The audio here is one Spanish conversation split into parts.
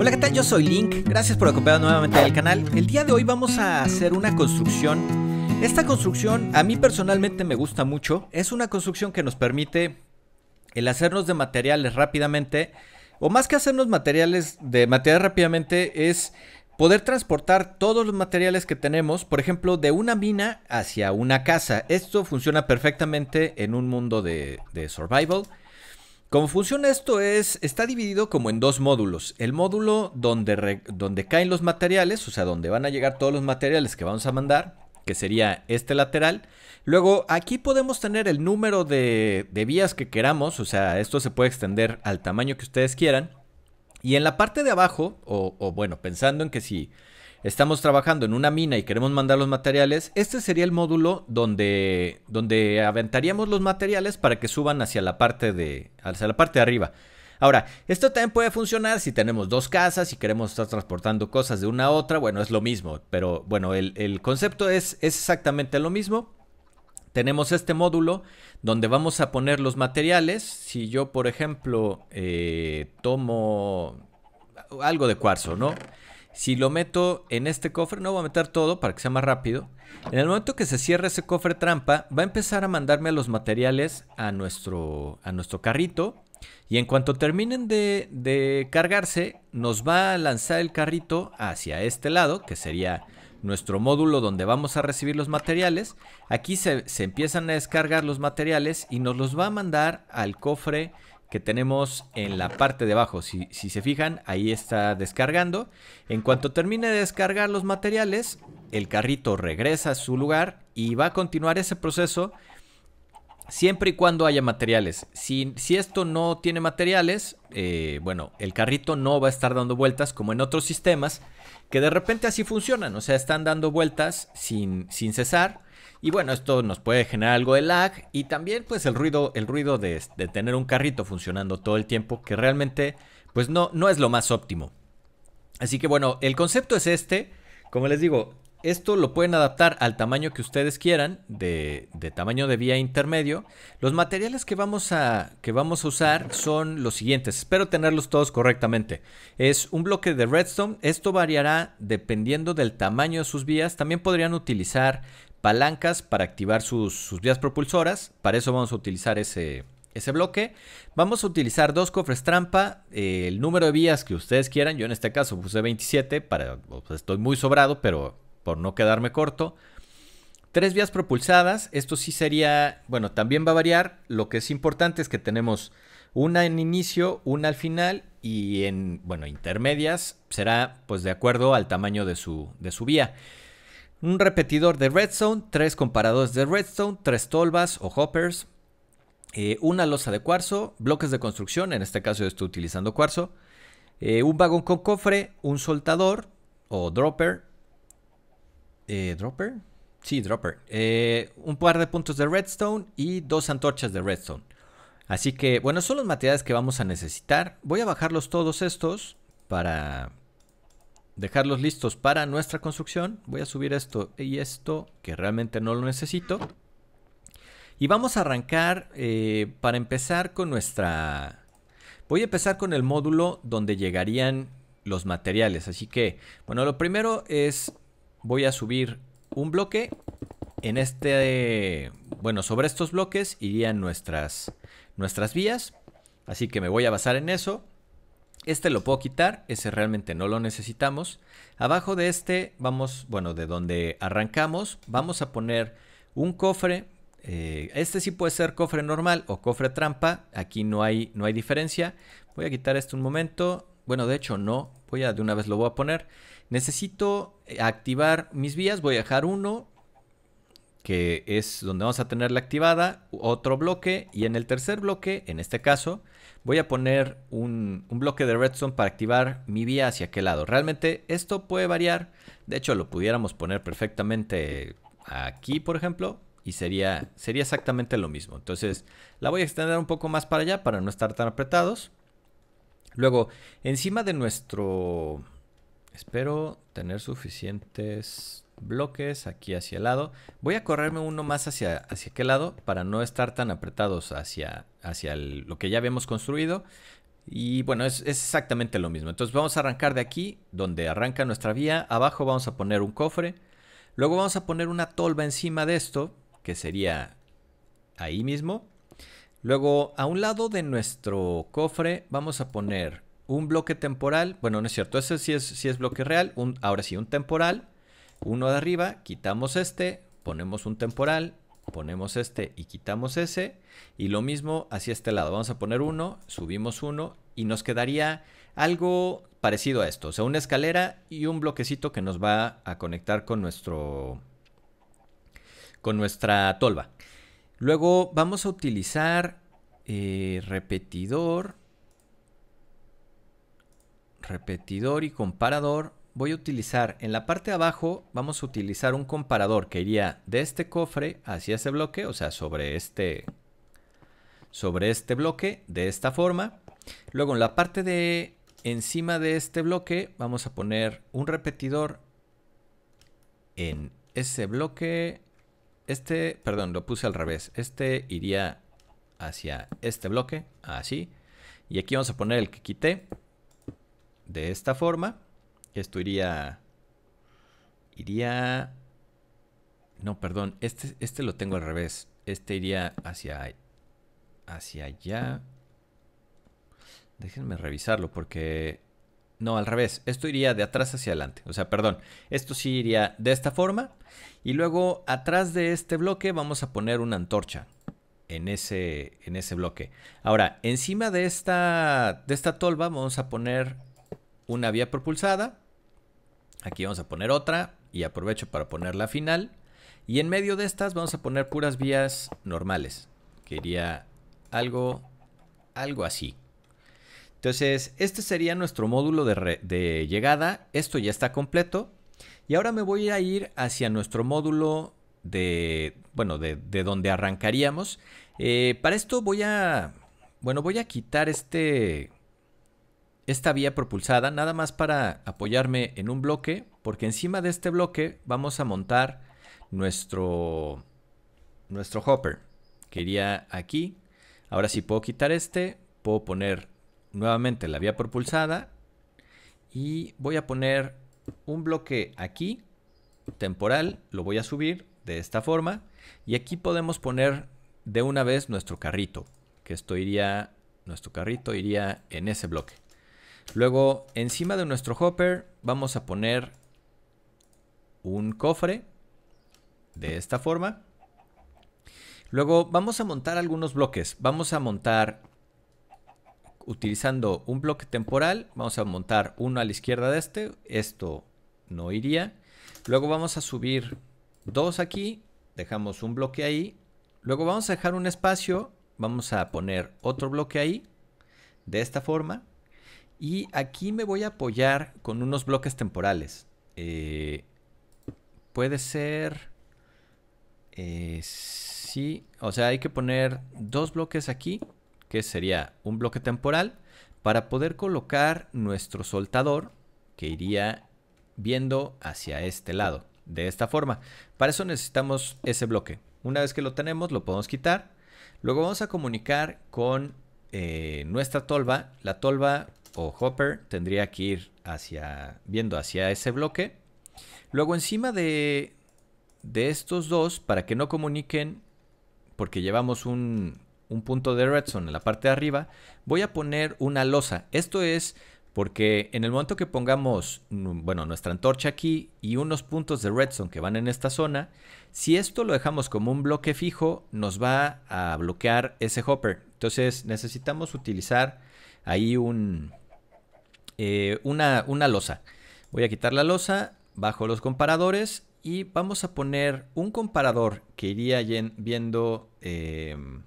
Hola, ¿qué tal? Yo soy Link. Gracias por acompañarnos nuevamente al canal. El día de hoy vamos a hacer una construcción. Esta construcción a mí personalmente me gusta mucho. Es una construcción que nos permite el hacernos de materiales rápidamente. O más que hacernos materiales de materiales rápidamente es poder transportar todos los materiales que tenemos, por ejemplo, de una mina hacia una casa. Esto funciona perfectamente en un mundo de, de survival. Cómo funciona esto es, está dividido como en dos módulos. El módulo donde, donde caen los materiales, o sea, donde van a llegar todos los materiales que vamos a mandar, que sería este lateral. Luego, aquí podemos tener el número de, de vías que queramos, o sea, esto se puede extender al tamaño que ustedes quieran. Y en la parte de abajo, o, o bueno, pensando en que si estamos trabajando en una mina y queremos mandar los materiales, este sería el módulo donde, donde aventaríamos los materiales para que suban hacia la parte de, hacia la parte de arriba. Ahora, esto también puede funcionar si tenemos dos casas y queremos estar transportando cosas de una a otra. Bueno, es lo mismo, pero bueno, el, concepto es, exactamente lo mismo tenemos este módulo donde vamos a poner los materiales. Si yo, por ejemplo, eh, tomo algo de cuarzo, ¿no? Si lo meto en este cofre, no voy a meter todo para que sea más rápido. En el momento que se cierre ese cofre trampa, va a empezar a mandarme los materiales a nuestro, a nuestro carrito. Y en cuanto terminen de, cargarse, nos va a lanzar el carrito hacia este lado, que sería nuestro módulo donde vamos a recibir los materiales. Aquí se, se, empiezan a descargar los materiales y nos los va a mandar al cofre que tenemos en la parte de abajo. Si, se fijan, ahí está descargando. En cuanto termine de descargar los materiales, el carrito regresa a su lugar y va a continuar ese proceso siempre y cuando haya materiales. Si, si esto no tiene materiales, eh, bueno, el carrito no va a estar dando vueltas como en otros sistemas que de repente así funcionan. O sea, están dando vueltas sin, sin cesar y bueno, esto nos puede generar algo de lag y también pues el ruido, el ruido de, de tener un carrito funcionando todo el tiempo que realmente pues no, no es lo más óptimo. Así que bueno, el concepto es este. Como les digo, esto lo pueden adaptar al tamaño que ustedes quieran, de, tamaño de vía intermedio. Los materiales que vamos, a, que vamos, a, usar son los siguientes. Espero tenerlos todos correctamente. Es un bloque de redstone. Esto variará dependiendo del tamaño de sus vías. También podrían utilizar palancas para activar sus, vías propulsoras. Para eso vamos a utilizar ese, ese bloque. Vamos a utilizar dos cofres trampa, eh, el número de vías que ustedes quieran. Yo en este caso puse 27, para, pues, estoy muy sobrado, pero por no quedarme corto. Tres vías propulsadas, esto sí sería, bueno, también va a variar, lo que es importante es que tenemos una en inicio, una al final y en, bueno, intermedias será pues de acuerdo al tamaño de su, de su vía. Un repetidor de redstone, tres comparadores de redstone, tres tolvas o hoppers, eh, una losa de cuarzo, bloques de construcción, en este caso estoy utilizando cuarzo, eh, un vagón con cofre, un soltador o dropper, eh, ¿Dropper? Sí, Dropper. Eh, un par de puntos de redstone y dos antorchas de redstone. Así que, bueno, son los materiales que vamos a necesitar. Voy a bajarlos todos estos para dejarlos listos para nuestra construcción. Voy a subir esto y esto, que realmente no lo necesito. Y vamos a arrancar eh, para empezar con nuestra... Voy a empezar con el módulo donde llegarían los materiales. Así que, bueno, lo primero es voy a subir un bloque en este, bueno, sobre estos bloques irían nuestras, nuestras vías, así que me voy a basar en eso. Este lo puedo quitar, ese realmente no lo necesitamos. Abajo de este vamos, bueno, de donde arrancamos, vamos a poner un cofre. Eh, este sí puede ser cofre normal o cofre trampa, aquí no hay, no hay diferencia. Voy a quitar este un momento, bueno, de hecho no, voy a de una vez lo voy a poner. Necesito eh, activar mis vías. Voy a dejar uno, que es donde vamos a tenerla activada, otro bloque. Y en el tercer bloque, en este caso, voy a poner un, bloque de redstone para activar mi vía hacia qué lado. Realmente esto puede variar. De hecho, lo pudiéramos poner perfectamente aquí, por ejemplo. Y sería, sería exactamente lo mismo. Entonces, la voy a extender un poco más para allá para no estar tan apretados. Luego, encima de nuestro Espero tener suficientes bloques aquí hacia el lado. Voy a correrme uno más hacia, hacia aquel lado para no estar tan apretados hacia, hacia lo que ya habíamos construido. Y bueno, es, es, exactamente lo mismo. Entonces vamos a arrancar de aquí, donde arranca nuestra vía. Abajo vamos a poner un cofre. Luego vamos a poner una tolva encima de esto, que sería ahí mismo. Luego a un lado de nuestro cofre vamos a poner un bloque temporal, bueno, no es cierto, ese sí es, es bloque real, ahora sí, un temporal, uno de arriba, quitamos este, ponemos un temporal, ponemos este y quitamos ese, y lo mismo hacia este lado, vamos a poner uno, subimos uno, y nos quedaría algo parecido a esto, o sea, una escalera y un bloquecito que nos va a conectar con nuestro con nuestra tolva. Luego vamos a utilizar eh, repetidor repetidor y comparador, voy a utilizar en la parte de abajo, vamos a utilizar un comparador que iría de este cofre hacia ese bloque, o sea, sobre este, sobre este bloque, de esta forma. Luego en la parte de encima de este bloque vamos a poner un repetidor en ese bloque. Este, perdón, lo puse al revés. Este iría hacia este bloque, así. Y aquí vamos a poner el que quité, de esta forma. Esto iría... Iría... No, perdón. Este, este lo tengo al revés. Este iría hacia... Hacia allá. Déjenme revisarlo porque... No, al revés. Esto iría de atrás hacia adelante. O sea, perdón. Esto sí iría de esta forma. Y luego atrás de este bloque vamos a poner una antorcha. En ese, en ese bloque. Ahora, encima de esta, de esta tolva vamos a poner una vía propulsada. Aquí vamos a poner otra y aprovecho para poner la final. Y en medio de estas vamos a poner puras vías normales. Quería algo, algo así. Entonces, este sería nuestro módulo de, llegada. Esto ya está completo. Y ahora me voy a ir hacia nuestro módulo de, bueno, de, donde arrancaríamos. Eh, para esto voy a, bueno, voy a quitar este, esta vía propulsada nada más para apoyarme en un bloque, porque encima de este bloque vamos a montar nuestro, nuestro hopper, que iría aquí. Ahora sí puedo quitar este, puedo poner nuevamente la vía propulsada y voy a poner un bloque aquí, temporal, lo voy a subir de esta forma y aquí podemos poner de una vez nuestro carrito, que esto iría, nuestro carrito iría en ese bloque. Luego, encima de nuestro hopper, vamos a poner un cofre. De esta forma. Luego vamos a montar algunos bloques. Vamos a montar utilizando un bloque temporal. Vamos a montar uno a la izquierda de este. Esto no iría. Luego vamos a subir dos aquí. Dejamos un bloque ahí. Luego vamos a dejar un espacio. Vamos a poner otro bloque ahí. De esta forma. Y aquí me voy a apoyar con unos bloques temporales. Eh, puede ser... Eh, sí, o sea, hay que poner dos bloques aquí, que sería un bloque temporal, para poder colocar nuestro soltador, que iría viendo hacia este lado, de esta forma. Para eso necesitamos ese bloque. Una vez que lo tenemos, lo podemos quitar. Luego vamos a comunicar con eh, nuestra tolva. La tolva o Hopper tendría que ir hacia, viendo hacia ese bloque. Luego encima de, de estos dos, para que no comuniquen, porque llevamos un, punto de redstone en la parte de arriba, voy a poner una losa. Esto es porque en el momento que pongamos, bueno, nuestra antorcha aquí y unos puntos de redstone que van en esta zona, si esto lo dejamos como un bloque fijo, nos va a bloquear ese hopper. Entonces necesitamos utilizar ahí un, eh, una, una losa. Voy a quitar la losa, bajo los comparadores y vamos a poner un comparador que iría viendo em,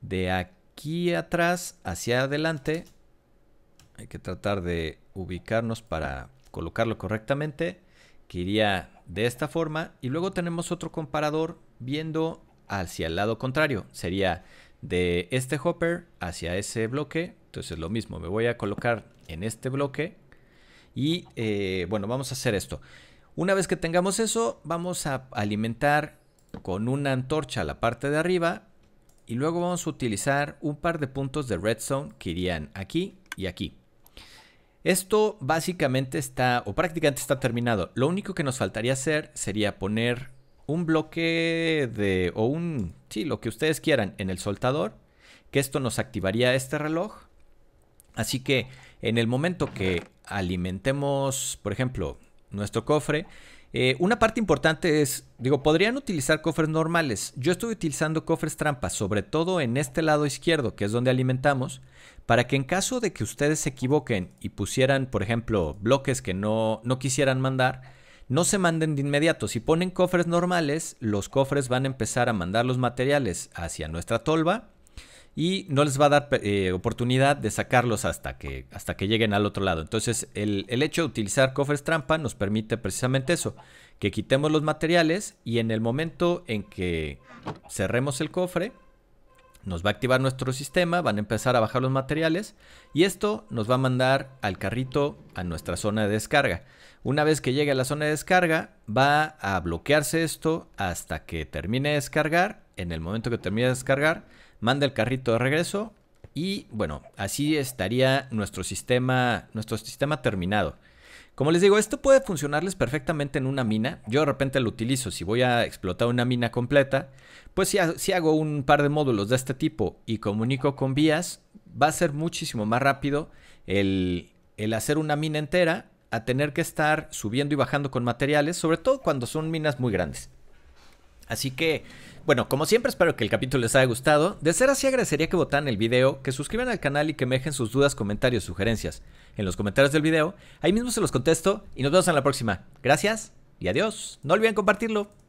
de aquí atrás hacia adelante. Hay que tratar de ubicarnos para colocarlo correctamente, que iría de esta forma. Y luego tenemos otro comparador viendo hacia el lado contrario. Sería de este hopper hacia ese bloque. Entonces lo mismo, me voy a colocar en este bloque. Y eh, bueno, vamos a hacer esto. Una vez que tengamos eso, vamos a alimentar con una antorcha la parte de arriba. Y luego vamos a utilizar un par de puntos de redstone que irían aquí y aquí. Esto básicamente está, o prácticamente está terminado. Lo único que nos faltaría hacer sería poner un bloque de, o un, sí, lo que ustedes quieran en el soltador, que esto nos activaría este reloj. Así que en el momento que alimentemos, por ejemplo, nuestro cofre, eh, una parte importante es, digo, podrían utilizar cofres normales. Yo estoy utilizando cofres trampas, sobre todo en este lado izquierdo, que es donde alimentamos, para que en caso de que ustedes se equivoquen y pusieran, por ejemplo, bloques que no, no quisieran mandar, no se manden de inmediato. Si ponen cofres normales, los cofres van a empezar a mandar los materiales hacia nuestra tolva y no les va a dar eh, oportunidad de sacarlos hasta que, hasta que lleguen al otro lado. Entonces, el, hecho de utilizar cofres trampa nos permite precisamente eso, que quitemos los materiales y en el momento en que cerremos el cofre, nos va a activar nuestro sistema, van a empezar a bajar los materiales y esto nos va a mandar al carrito a nuestra zona de descarga. Una vez que llegue a la zona de descarga, va a bloquearse esto hasta que termine de descargar. En el momento que termine de descargar, manda el carrito de regreso y bueno, así estaría nuestro sistema, nuestro sistema terminado. Como les digo, esto puede funcionarles perfectamente en una mina. Yo de repente lo utilizo. Si voy a explotar una mina completa, pues si, hago un par de módulos de este tipo y comunico con vías, va a ser muchísimo más rápido el, el hacer una mina entera a tener que estar subiendo y bajando con materiales, sobre todo cuando son minas muy grandes. Así que, bueno, como siempre espero que el capítulo les haya gustado. De ser así agradecería que votaran el video, que suscriban al canal y que me dejen sus dudas, comentarios, sugerencias en los comentarios del video. Ahí mismo se los contesto y nos vemos en la próxima. Gracias y adiós. No olviden compartirlo.